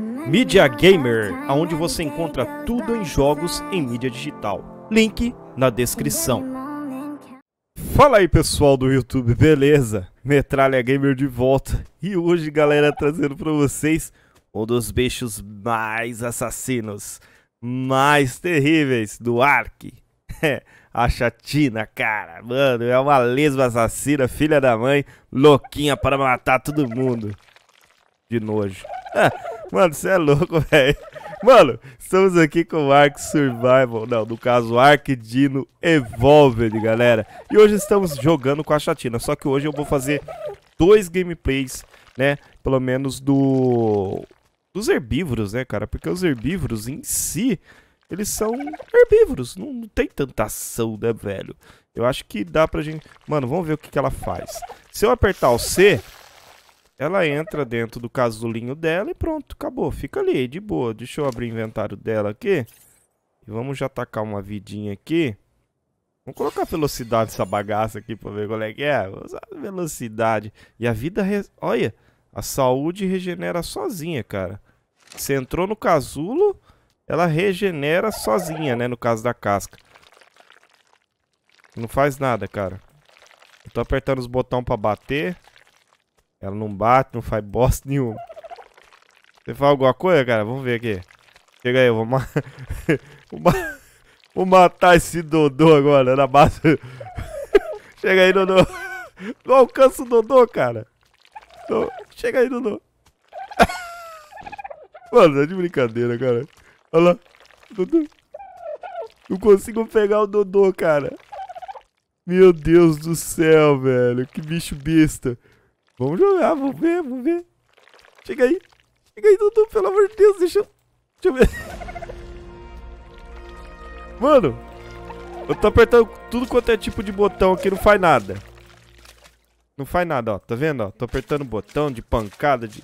Media Gamer, aonde você encontra tudo em jogos em mídia digital. Link na descrição. Fala aí pessoal do YouTube, beleza? Metralha Gamer de volta. E hoje, galera, trazendo para vocês um dos bichos mais assassinos, mais terríveis do Ark. É, a chatina, cara. Mano, é uma lesma assassina, filha da mãe, louquinha para matar todo mundo de nojo. Mano, você é louco, velho. Mano, estamos aqui com o Ark Survival, não, no caso Ark Dino Evolved, galera. E hoje estamos jogando com a Chatina, só que hoje eu vou fazer dois gameplays, né, pelo menos do dos herbívoros, né, cara? Porque os herbívoros em si, eles são herbívoros, não, não tem tanta ação, né, velho? Eu acho que dá pra gente... Mano, vamos ver o que, que ela faz. Se eu apertar o C, ela entra dentro do casulinho dela e pronto, acabou. Fica ali, de boa. Deixa eu abrir o inventário dela aqui. E vamos já tacar uma vidinha aqui. Vamos colocar velocidade nessa bagaça aqui pra ver qual é que é. Vou usar velocidade. E a vida... Re... Olha, a saúde regenera sozinha, cara. Você entrou no casulo, ela regenera sozinha, né? No caso da casca. Não faz nada, cara. Eu tô apertando os botões pra bater. Ela não bate, não faz bosta nenhuma. Você faz alguma coisa, cara? Vamos ver aqui. Chega aí, eu vou, ma... vou, ma... vou matar esse Dodô agora na base. Chega aí, Dodô. Não alcança o Dodô, cara. Não... Chega aí, Dodô. Mano, tá de brincadeira, cara. Olha lá. Dodô. Não consigo pegar o Dodô, cara. Meu Deus do céu, velho. Que bicho besta. Vamos jogar, vamos ver, vamos ver. Chega aí. Chega aí, Dudu, pelo amor de Deus, deixa eu... Deixa eu ver. Mano, eu tô apertando tudo quanto é tipo de botão aqui, não faz nada. Não faz nada, ó. Tá vendo, ó? Tô apertando botão de pancada, de...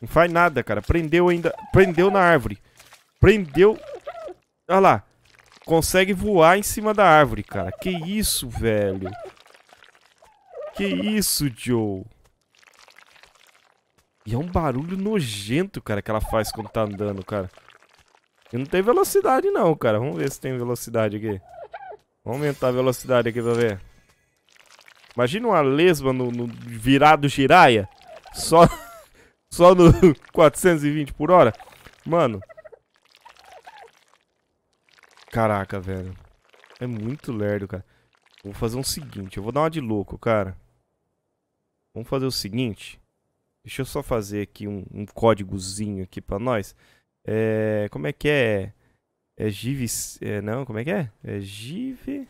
Não faz nada, cara. Prendeu ainda... Prendeu na árvore. Prendeu... Olha lá. Consegue voar em cima da árvore, cara. Que isso, velho. Que isso, Joe? E é um barulho nojento, cara, que ela faz quando tá andando, cara. E não tem velocidade não, cara. Vamos ver se tem velocidade aqui. Vamos aumentar a velocidade aqui pra ver. Imagina uma lesma no, no virado giraia. Só, só no 420 por hora. Mano. Caraca, velho. É muito lerdo, cara. Vou fazer um seguinte. Eu vou dar uma de louco, cara. Vamos fazer o seguinte. Deixa eu só fazer aqui um, um códigozinho aqui para nós. É, como é que é? É Give... É, não, como é que é? É Give...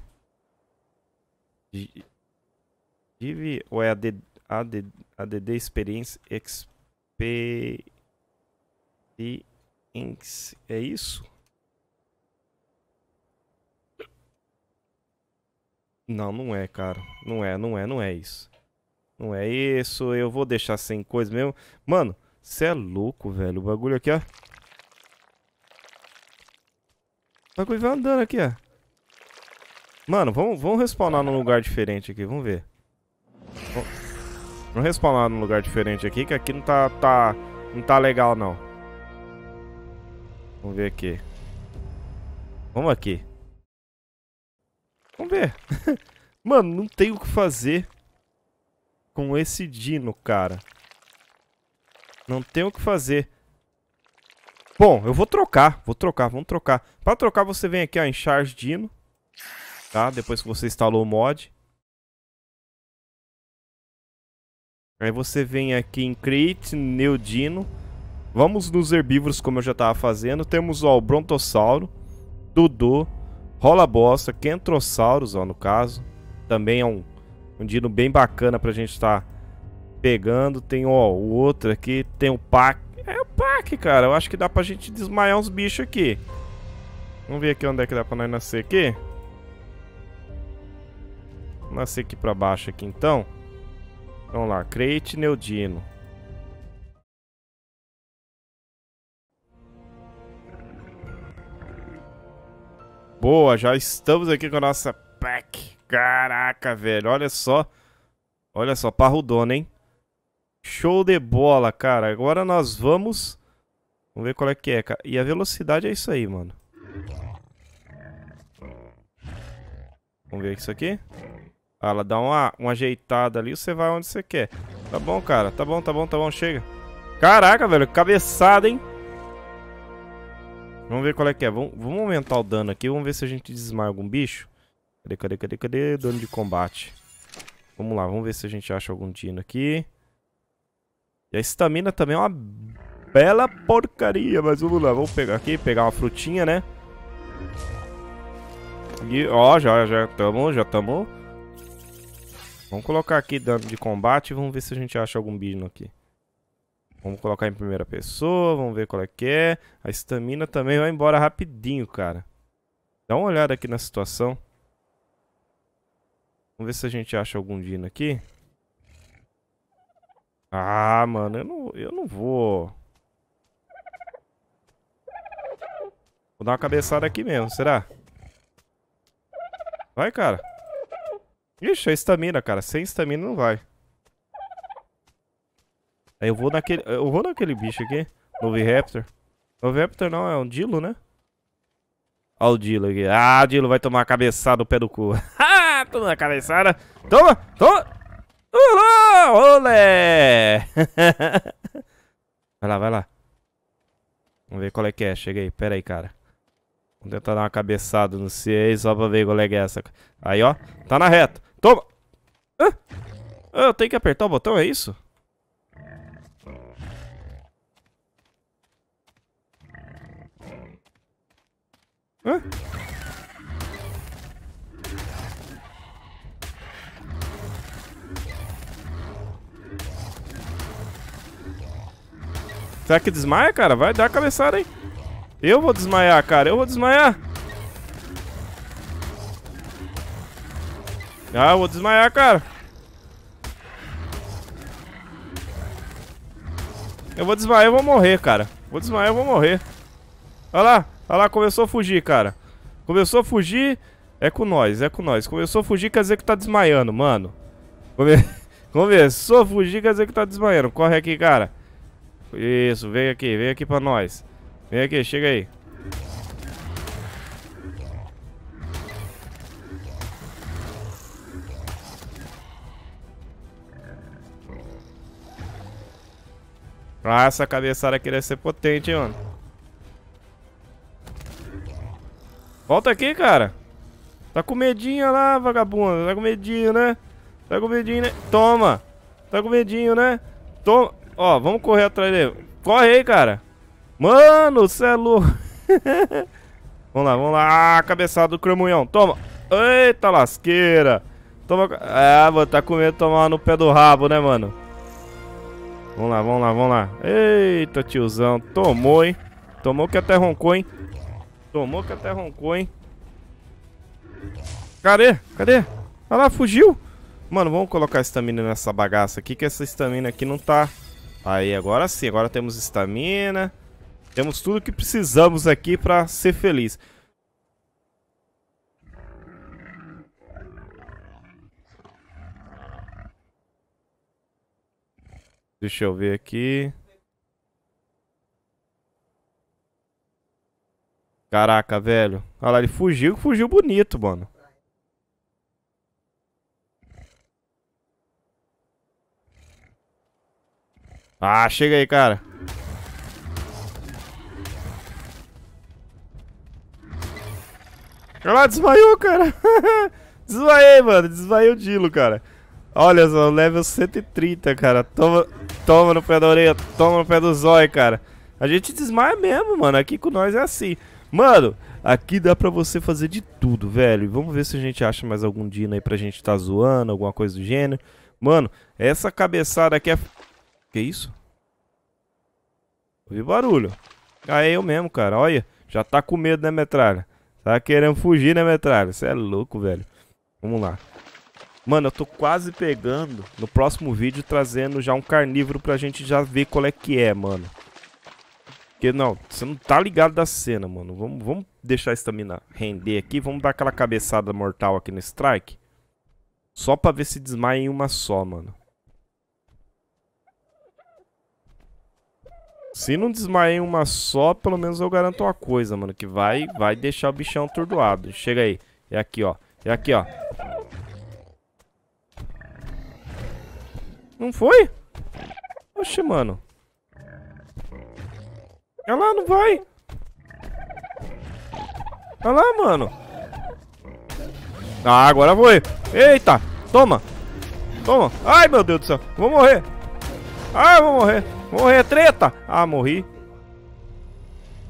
Give ou é AD, AD, ADD Experience Experience? É isso? Não, não é, cara. Não é, não é, não é isso. Não é isso, eu vou deixar sem coisa mesmo. Mano, você é louco, velho. O bagulho aqui, ó. O bagulho vai andando aqui, ó. Mano, vamos, vamos respawnar num lugar diferente aqui, vamos ver. Vamos respawnar num lugar diferente aqui, que aqui não tá, tá, não tá legal, não. Vamos ver aqui. Vamos aqui. Vamos ver. Mano, não tem o que fazer com esse Dino, cara. Não tem o que fazer. Bom, eu vou trocar, vou trocar, vamos trocar. Para trocar você vem aqui ó, em Charge Dino, tá? Depois que você instalou o mod. Aí você vem aqui em Create New Dino. Vamos nos herbívoros como eu já estava fazendo. Temos ó, o Brontossauro, Dudu, Rola Bosta, Kentrossauros ó, no caso. Também é um um dino bem bacana pra gente estar tá pegando. Tem, ó, o outro aqui. Tem o pack. É o pack, cara. Eu acho que dá pra gente desmaiar uns bichos aqui. Vamos ver aqui onde é que dá pra nós nascer aqui. Nascer aqui pra baixo aqui, então. Vamos lá. Crete Neodino. Boa, já estamos aqui com a nossa Caraca, velho, olha só. Olha só, parrudona, hein? Show de bola, cara. Agora nós vamos... Vamos ver qual é que é, cara. E a velocidade é isso aí, mano. Vamos ver isso aqui. Ah, ela dá uma, uma ajeitada ali você vai onde você quer. Tá bom, cara. Tá bom, tá bom, tá bom. Chega. Caraca, velho. Cabeçada, hein? Vamos ver qual é que é. Vamos, vamos aumentar o dano aqui. Vamos ver se a gente desmaia algum bicho. Cadê, cadê, cadê, cadê? Dano de combate. Vamos lá, vamos ver se a gente acha algum dino aqui. E a estamina também é uma bela porcaria, mas vamos lá. Vamos pegar aqui, pegar uma frutinha, né? E, ó, já, já tamo, já tamo. Vamos colocar aqui dano de combate e vamos ver se a gente acha algum bino aqui. Vamos colocar em primeira pessoa, vamos ver qual é que é. A estamina também vai embora rapidinho, cara. Dá uma olhada aqui na situação. Vamos ver se a gente acha algum Dino aqui. Ah, mano, eu não, eu não vou... Vou dar uma cabeçada aqui mesmo, será? Vai, cara. Ixi, é estamina, cara. Sem estamina não vai. Aí eu vou naquele... Eu vou naquele bicho aqui. raptor. Novo raptor não, é um Dilo, né? Olha o Dilo aqui. Ah, Dilo vai tomar a cabeçada no pé do cu. Mato na cabeçada. Toma, toma. Olá, olé. vai lá, vai lá. Vamos ver qual é que é. Chega aí. Pera aí, cara. Vou tentar dar uma cabeçada no C aí só pra ver qual é que é essa. Aí, ó. Tá na reta. Toma. Hã? Ah, eu tenho que apertar o botão, é isso? Hã? Será que desmaia, cara? Vai dar a cabeçada aí. Eu vou desmaiar, cara. Eu vou desmaiar. Ah, eu vou desmaiar, cara. Eu vou desmaiar, eu vou morrer, cara. Vou desmaiar, eu vou morrer. Olha lá. Olha lá, começou a fugir, cara. Começou a fugir. É com nós, é com nós. Começou a fugir, quer dizer que tá desmaiando, mano. Come... Começou a fugir, quer dizer que tá desmaiando. Corre aqui, cara. Isso, vem aqui, vem aqui pra nós. Vem aqui, chega aí. Ah, essa cabeçada aqui deve ser potente, hein, mano. Volta aqui, cara. Tá com medinho lá, vagabundo. Tá com medinho, né? Tá com medinho, né? Toma. Tá com medinho, né? Toma. Ó, vamos correr atrás dele. Corre aí, cara. Mano, cê é louco. vamos lá, vamos lá. Ah, cabeçada do cromunhão. Toma. Eita lasqueira. Toma. Ah, mano, é, tá com medo de tomar no pé do rabo, né, mano? Vamos lá, vamos lá, vamos lá. Eita, tiozão. Tomou, hein? Tomou que até roncou, hein? Tomou que até roncou, hein? Cadê? Cadê? Olha lá, fugiu. Mano, vamos colocar a estamina nessa bagaça aqui, que essa estamina aqui não tá... Aí, agora sim, agora temos estamina. Temos tudo que precisamos aqui pra ser feliz. Deixa eu ver aqui. Caraca, velho. Olha lá, ele fugiu, fugiu bonito, mano. Ah, chega aí, cara. Olha lá, desmaiou, cara. Desmaiei, mano. Desmaiou, o Dilo, cara. Olha só, level 130, cara. Toma, toma no pé da orelha, toma no pé do zóio, cara. A gente desmaia mesmo, mano. Aqui com nós é assim. Mano, aqui dá pra você fazer de tudo, velho. Vamos ver se a gente acha mais algum Dino aí pra gente tá zoando, alguma coisa do gênero. Mano, essa cabeçada aqui é que isso? Ouvi barulho. Ah, é eu mesmo, cara. Olha, já tá com medo, né, metralha? Tá querendo fugir, né, metralha? Você é louco, velho. Vamos lá. Mano, eu tô quase pegando no próximo vídeo trazendo já um carnívoro pra gente já ver qual é que é, mano. Porque não, você não tá ligado da cena, mano. Vamos, vamos deixar a estamina render aqui. Vamos dar aquela cabeçada mortal aqui no strike. Só pra ver se desmaia em uma só, mano. Se não desmaiar em uma só, pelo menos eu garanto uma coisa, mano. Que vai, vai deixar o bichão atordoado. Chega aí. É aqui, ó. É aqui, ó. Não foi? Oxe, mano. Olha lá, não vai. Olha lá, mano. Ah, agora foi. Eita. Toma. Toma. Ai, meu Deus do céu. Vou morrer. Ai, ah, vou morrer. Morrer, é treta! Ah, morri.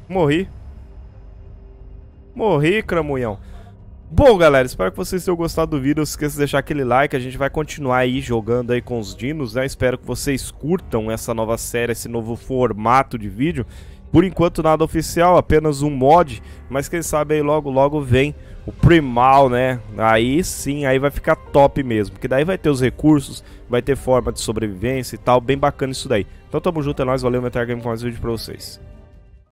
Morri. Morri, cramunhão. Bom, galera, espero que vocês tenham gostado do vídeo. Não se esqueça de deixar aquele like. A gente vai continuar aí jogando aí com os dinos, né? Espero que vocês curtam essa nova série, esse novo formato de vídeo. Por enquanto, nada oficial, apenas um mod. Mas quem sabe aí logo, logo vem o primal, né? Aí sim, aí vai ficar top mesmo. Porque daí vai ter os recursos, vai ter forma de sobrevivência e tal. Bem bacana isso daí. Então tamo junto, é nóis. Valeu, Metal Game, com mais vídeo pra vocês.